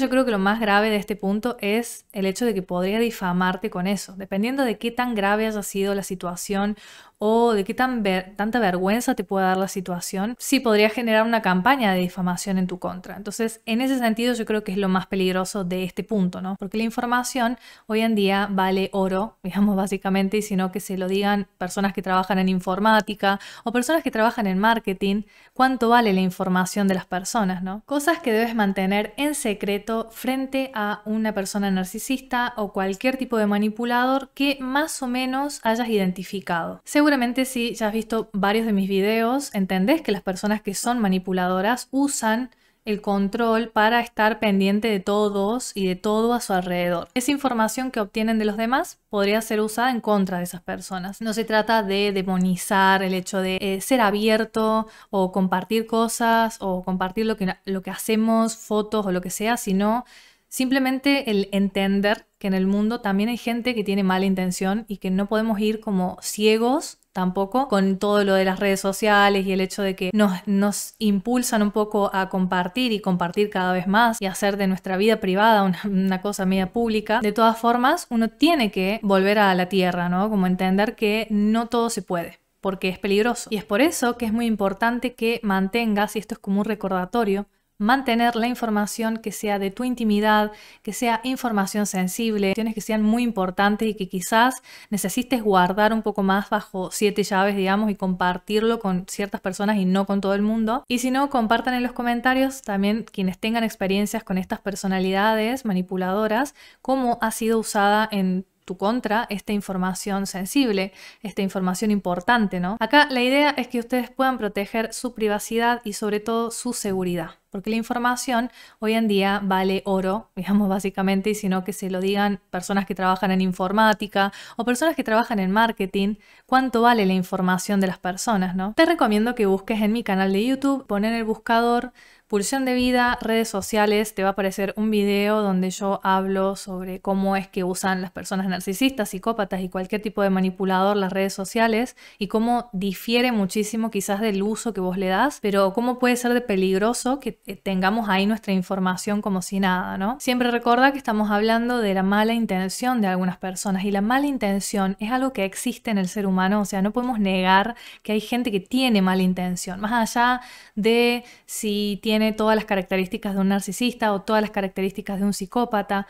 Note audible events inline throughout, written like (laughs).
yo creo que lo más grave de este punto es el hecho de que podría difamarte con eso. Dependiendo de qué tan grave haya sido la situación o de qué tan ver tanta vergüenza te puede dar la situación, sí podría generar una campaña de difamación en tu contra. Entonces, en ese sentido yo creo que es lo más peligroso de este punto, ¿no? Porque la información hoy en día vale oro, (laughs) digamos básicamente, y no que se lo digan personas que trabajan en informática o personas que trabajan en marketing, cuánto vale la información de las personas, ¿no? Cosas que debes mantener en secreto frente a una persona narcisista o cualquier tipo de manipulador que más o menos hayas identificado. Simplemente si ya has visto varios de mis videos, entendés que las personas que son manipuladoras usan el control para estar pendiente de todos y de todo a su alrededor. Esa información que obtienen de los demás podría ser usada en contra de esas personas. No se trata de demonizar el hecho de eh, ser abierto o compartir cosas o compartir lo que, lo que hacemos, fotos o lo que sea, sino simplemente el entender que en el mundo también hay gente que tiene mala intención y que no podemos ir como ciegos tampoco con todo lo de las redes sociales y el hecho de que nos, nos impulsan un poco a compartir y compartir cada vez más y hacer de nuestra vida privada una, una, cosa media pública. De todas formas, uno tiene que volver a la tierra, ¿no? Como entender que no todo se puede porque es peligroso. Y es por eso que es muy importante que mantengas, y esto es como un recordatorio, mantener la información que sea de tu intimidad, que sea información sensible, tienes que sean muy importantes y que quizás necesites guardar un poco más bajo siete llaves, digamos, y compartirlo con ciertas personas y no con todo el mundo. Y si no, compartan en los comentarios también quienes tengan experiencias con estas personalidades manipuladoras, cómo ha sido usada en tu contra esta información sensible, esta información importante, ¿no? Acá la idea es que ustedes puedan proteger su privacidad y sobre todo su seguridad, porque la información hoy en día vale oro, (laughs) digamos básicamente, y si no que se lo digan personas que trabajan en informática o personas que trabajan en marketing, cuánto vale la información de las personas, ¿no? Te recomiendo que busques en mi canal de YouTube, poner el buscador Pulsión de Vida, redes sociales, te va a aparecer un video donde yo hablo sobre cómo es que usan las personas narcisistas, psicópatas y cualquier tipo de manipulador las redes sociales y cómo difiere muchísimo quizás del uso que vos le das, pero cómo puede ser de peligroso que eh, tengamos ahí nuestra información como si nada, ¿no? Siempre recuerda que estamos hablando de la mala intención de algunas personas y la mala intención es algo que existe en el ser humano, o sea, no podemos negar que hay gente que tiene mala intención, más allá de si tiene todas las características de un narcisista o todas las características de un psicópata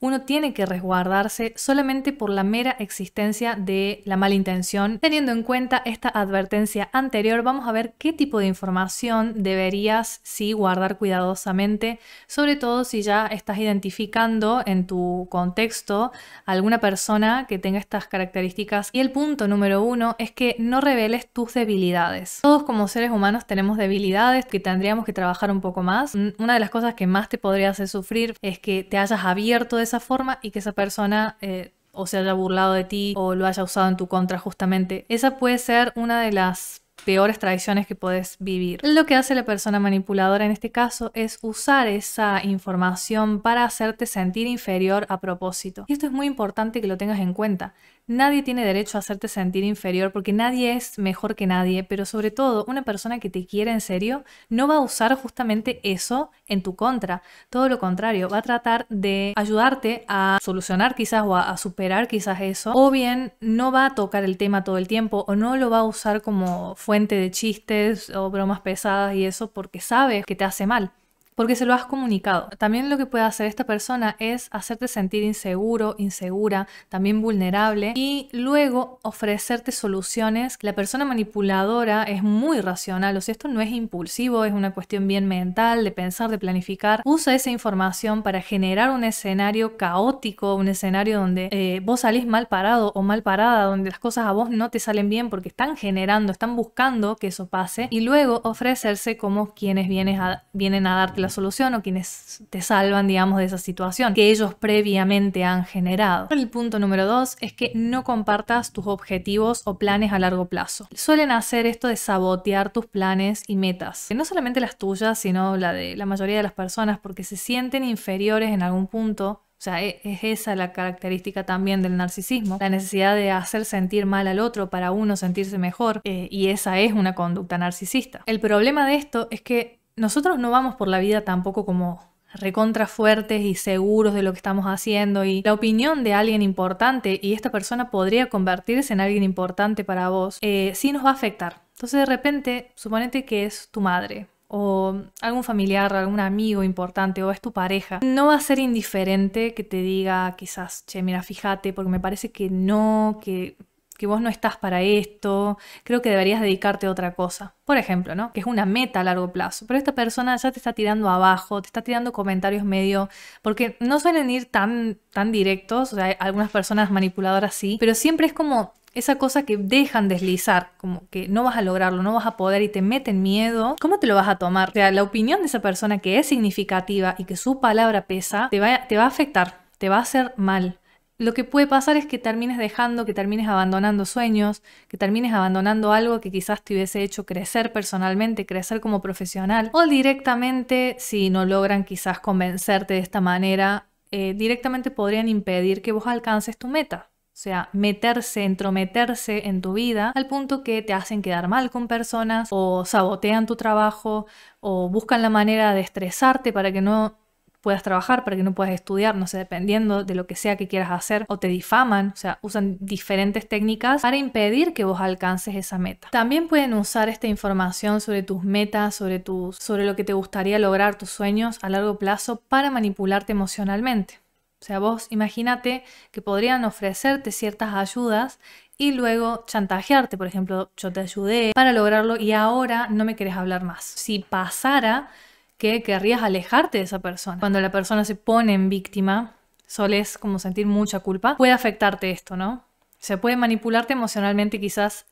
uno tiene que resguardarse solamente por la mera existencia de la mala intención. Teniendo en cuenta esta advertencia anterior, vamos a ver qué tipo de información deberías sí guardar cuidadosamente, sobre todo si ya estás identificando en tu contexto alguna persona que tenga estas características. Y el punto número uno es que no reveles tus debilidades. Todos como seres humanos tenemos debilidades que tendríamos que trabajar un poco más. Una de las cosas que más te podría hacer sufrir es que te hayas abierto de esa forma y que esa persona eh, o se haya burlado de ti o lo haya usado en tu contra justamente. Esa puede ser una de las peores traiciones que puedes vivir. Lo que hace la persona manipuladora en este caso es usar esa información para hacerte sentir inferior a propósito. Y esto es muy importante que lo tengas en cuenta. Nadie tiene derecho a hacerte sentir inferior porque nadie es mejor que nadie, pero sobre todo una persona que te quiere en serio no va a usar justamente eso en tu contra. Todo lo contrario, va a tratar de ayudarte a solucionar quizás o a, superar quizás eso. O bien no va a tocar el tema todo el tiempo o no lo va a usar como fuente de chistes o bromas pesadas y eso porque sabe que te hace mal porque se lo has comunicado. También lo que puede hacer esta persona es hacerte sentir inseguro, insegura, también vulnerable y luego ofrecerte soluciones. La persona manipuladora es muy racional, o sea, esto no es impulsivo, es una cuestión bien mental, de pensar, de planificar. Usa esa información para generar un escenario caótico, un escenario donde eh, vos salís mal parado o mal parada, donde las cosas a vos no te salen bien porque están generando, están buscando que eso pase y luego ofrecerse como quienes vienen a darte la solución o quienes te salvan, digamos, de esa situación que ellos previamente han generado. El punto número dos es que no compartas tus objetivos o planes a largo plazo. Suelen hacer esto de sabotear tus planes y metas, no solamente las tuyas, sino la de la mayoría de las personas, porque se sienten inferiores en algún punto o sea, e-, es esa la característica también del narcisismo, la necesidad de hacer sentir mal al otro para uno sentirse mejor, eh, y esa es una conducta narcisista. El problema de esto es que nosotros no vamos por la vida tampoco como recontra fuertes y seguros de lo que estamos haciendo y la opinión de alguien importante y esta persona podría convertirse en alguien importante para vos, eh, sí nos va a afectar. Entonces de repente, suponete que es tu madre o algún familiar, algún amigo importante o es tu pareja, no va a ser indiferente que te diga quizás, che, mira, fíjate, porque me parece que no, que que vos no estás para esto, creo que deberías dedicarte a otra cosa. Por ejemplo, ¿no? Que es una meta a largo plazo, pero esta persona ya te está tirando abajo, te está tirando comentarios medio, porque no suelen ir tan, tan directos, o sea, algunas personas manipuladoras sí, pero siempre es como esa cosa que dejan deslizar, como que no vas a lograrlo, no vas a poder y te meten miedo, ¿cómo te lo vas a tomar? O sea, la opinión de esa persona que es significativa y que su palabra pesa, te te va a afectar, te va a hacer mal lo que puede pasar es que termines dejando, que termines abandonando sueños, que termines abandonando algo que quizás te hubiese hecho crecer personalmente, crecer como profesional, o directamente, si no logran quizás convencerte de esta manera, eh, directamente podrían impedir que vos alcances tu meta. O sea, meterse, entrometerse en tu vida al punto que te hacen quedar mal con personas o sabotean tu trabajo o buscan la manera de estresarte para que no puedas trabajar, para que no puedas estudiar, no sé, dependiendo de lo que sea que quieras hacer, o te difaman, o sea, usan diferentes técnicas para impedir que vos alcances esa meta. También pueden usar esta información sobre tus metas, sobre, tus, sobre lo que te gustaría lograr, tus sueños a largo plazo, para manipularte emocionalmente. O sea, vos imagínate que podrían ofrecerte ciertas ayudas y luego chantajearte, por ejemplo, yo te ayudé para lograrlo y ahora no me querés hablar más. Si pasara, que querrías alejarte de esa persona. Cuando la persona se pone en víctima, soles como sentir mucha culpa, puede afectarte esto, ¿no? se puede manipularte emocionalmente quizás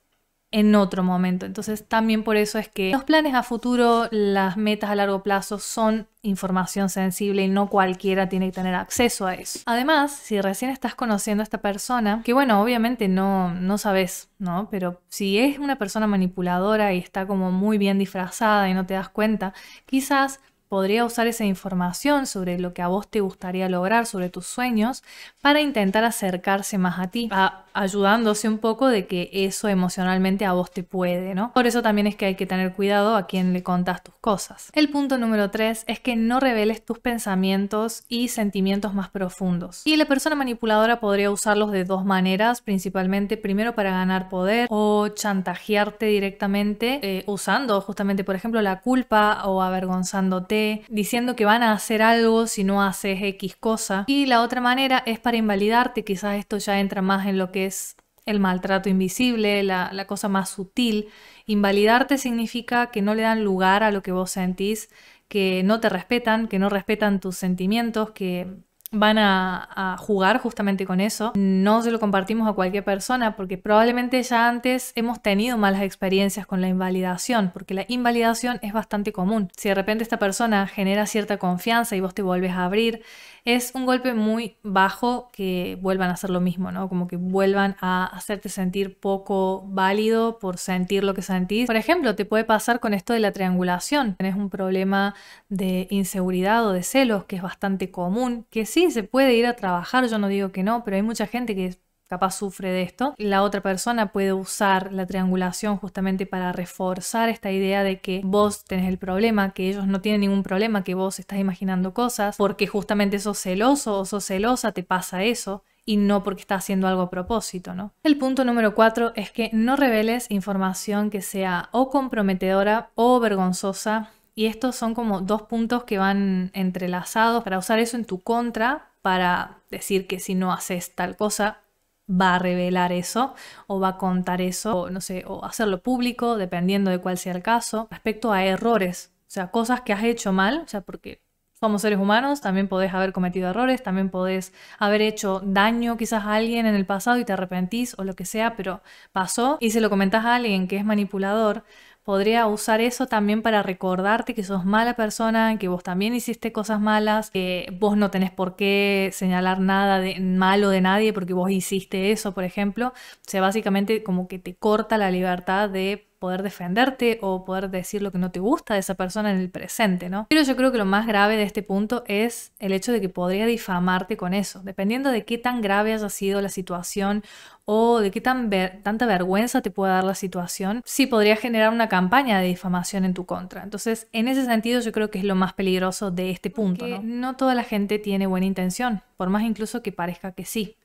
en otro momento. Entonces también por eso es que los planes a futuro, las metas a largo plazo son información sensible y no cualquiera tiene que tener acceso a eso. Además, si recién estás conociendo a esta persona, que bueno, obviamente no, no sabes, ¿no? Pero si es una persona manipuladora y está como muy bien disfrazada y no te das cuenta, quizás podría usar esa información sobre lo que a vos te gustaría lograr, sobre tus sueños, para intentar acercarse más a ti, a ayudándose un poco de que eso emocionalmente a vos te puede, ¿no? Por eso también es que hay que tener cuidado a quien le contas tus cosas. El punto número 3 es que no reveles tus pensamientos y sentimientos más profundos. Y la persona manipuladora podría usarlos de dos maneras, principalmente primero para ganar poder o chantajearte directamente eh, usando justamente, por ejemplo, la culpa o avergonzándote, diciendo que van a hacer algo si no haces X cosa. Y la otra manera es para invalidarte, quizás esto ya entra más en lo que es el maltrato invisible, la, la, cosa más sutil. Invalidarte significa que no le dan lugar a lo que vos sentís, que no te respetan, que no respetan tus sentimientos, que van a, jugar justamente con eso. No se lo compartimos a cualquier persona porque probablemente ya antes hemos tenido malas experiencias con la invalidación, porque la invalidación es bastante común. Si de repente esta persona genera cierta confianza y vos te vuelves a abrir, es un golpe muy bajo que vuelvan a hacer lo mismo, ¿no? Como que vuelvan a hacerte sentir poco válido por sentir lo que sentís. Por ejemplo, te puede pasar con esto de la triangulación. Tenés un problema de inseguridad o de celos que es bastante común, que sí, se puede ir a trabajar, yo no digo que no, pero hay mucha gente que capaz sufre de esto. La otra persona puede usar la triangulación justamente para reforzar esta idea de que vos tenés el problema, que ellos no tienen ningún problema, que vos estás imaginando cosas, porque justamente sos celoso o sos celosa, te pasa eso. Y no porque estás haciendo algo a propósito, ¿no? El punto número cuatro es que no reveles información que sea o comprometedora o vergonzosa y estos son como dos puntos que van entrelazados para usar eso en tu contra, para decir que si no haces tal cosa, va a revelar eso o va a contar eso, o no sé, o hacerlo público, dependiendo de cuál sea el caso. Respecto a errores, o sea, cosas que has hecho mal, o sea, porque somos seres humanos, también podés haber cometido errores, también podés haber hecho daño quizás a alguien en el pasado y te arrepentís o lo que sea, pero pasó y se lo comentás a alguien que es manipulador, podría usar eso también para recordarte que sos mala persona, que vos también hiciste cosas malas, que vos no tenés por qué señalar nada de malo de nadie porque vos hiciste eso, por ejemplo. O sea, básicamente como que te corta la libertad de poder defenderte o poder decir lo que no te gusta de esa persona en el presente, ¿no? Pero yo creo que lo más grave de este punto es el hecho de que podría difamarte con eso, dependiendo de qué tan grave haya sido la situación o de qué tan tanta vergüenza te pueda dar la situación, sí podría generar una campaña de difamación en tu contra. Entonces, en ese sentido yo creo que es lo más peligroso de este punto, ¿no? No toda la gente tiene buena intención, por más incluso que parezca que sí.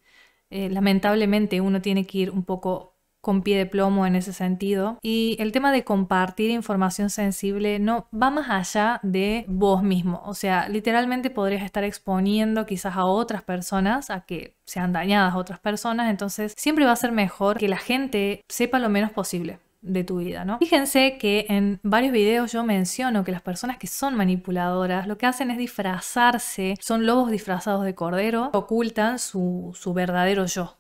Eh, lamentablemente uno tiene que ir un poco con pie de plomo en ese sentido. Y el tema de compartir información sensible no va más allá de vos mismo. O sea, literalmente podrías estar exponiendo quizás a otras personas a que sean dañadas otras personas. Entonces, siempre va a ser mejor que la gente sepa lo menos posible de tu vida, ¿no? Fíjense que en varios videos yo menciono que las personas que son manipuladoras lo que hacen es disfrazarse, son lobos disfrazados de cordero, ocultan su, su verdadero yo,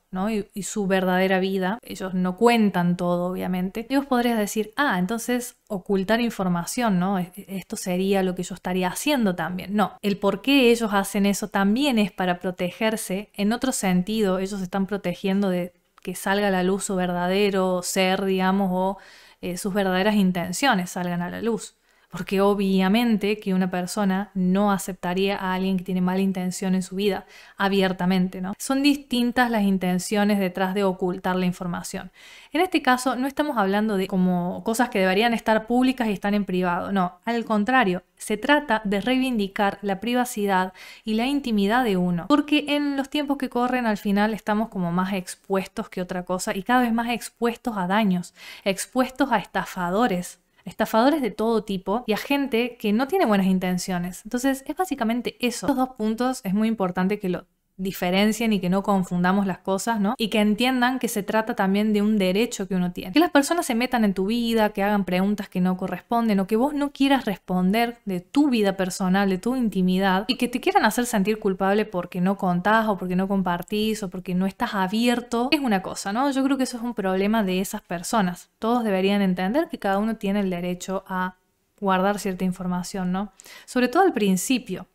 y, su verdadera vida. Ellos no cuentan todo, obviamente. Y vos podrías decir, ah, entonces ocultar información, ¿no? Esto sería lo que yo estaría haciendo también. No, el por qué ellos hacen eso también es para protegerse. En otro sentido, ellos están protegiendo de que salga a la luz su verdadero ser, digamos, o eh, sus verdaderas intenciones salgan a la luz porque obviamente que una persona no aceptaría a alguien que tiene mala intención en su vida abiertamente, ¿no? Son distintas las intenciones detrás de ocultar la información. En este caso no estamos hablando de como cosas que deberían estar públicas y están en privado, no, al contrario, se trata de reivindicar la privacidad y la intimidad de uno, porque en los tiempos que corren al final estamos como más expuestos que otra cosa y cada vez más expuestos a daños, expuestos a estafadores, estafadores de todo tipo y a gente que no tiene buenas intenciones. Entonces es básicamente eso. Estos dos puntos es muy importante que lo diferencien y que no confundamos las cosas, ¿no? Y que entiendan que se trata también de un derecho que uno tiene. Que las personas se metan en tu vida, que hagan preguntas que no corresponden o que vos no quieras responder de tu vida personal, de tu intimidad y que te quieran hacer sentir culpable porque no contás o porque no compartís o porque no estás abierto, es una cosa, ¿no? Yo creo que eso es un problema de esas personas. Todos deberían entender que cada uno tiene el derecho a guardar cierta información, ¿no? Sobre todo al principio.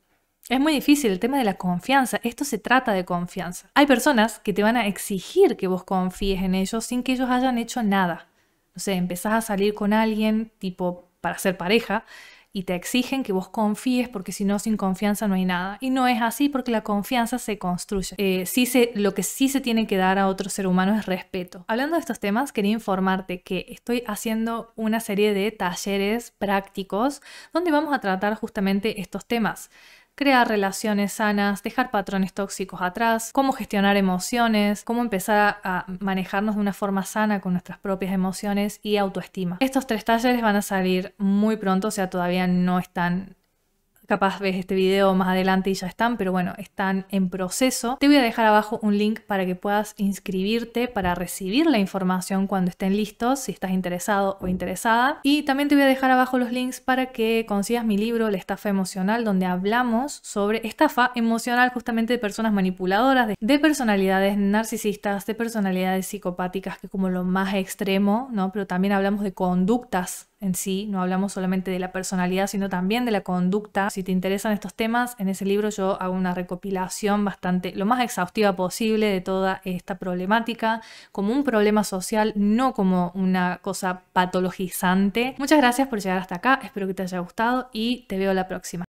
Es muy difícil el tema de la confianza. Esto se trata de confianza. Hay personas que te van a exigir que vos confíes en ellos sin que ellos hayan hecho nada. O sea, empezás a salir con alguien tipo para ser pareja y te exigen que vos confíes porque si no, sin confianza no hay nada. Y no es así porque la confianza se construye. Eh, se, lo que sí se tiene que dar a otro ser humano es respeto. Hablando de estos temas, quería informarte que estoy haciendo una serie de talleres prácticos donde vamos a tratar justamente estos temas crear relaciones sanas, dejar patrones tóxicos atrás, cómo gestionar emociones, cómo empezar a manejarnos de una forma sana con nuestras propias emociones y autoestima. Estos tres talleres van a salir muy pronto, o sea, todavía no están Capaz ves este video más adelante y ya están, pero bueno, están en proceso. Te voy a dejar abajo un link para que puedas inscribirte para recibir la información cuando estén listos, si estás interesado o interesada. Y también te voy a dejar abajo los links para que consigas mi libro, La estafa emocional, donde hablamos sobre estafa emocional justamente de personas manipuladoras, de, personalidades narcisistas, de personalidades psicopáticas, que como lo más extremo, ¿no? Pero también hablamos de conductas en sí, no hablamos solamente de la personalidad, sino también de la conducta. Si te interesan estos temas, en ese libro yo hago una recopilación bastante, lo más exhaustiva posible de toda esta problemática, como un problema social, no como una cosa patologizante. Muchas gracias por llegar hasta acá, espero que te haya gustado y te veo la próxima.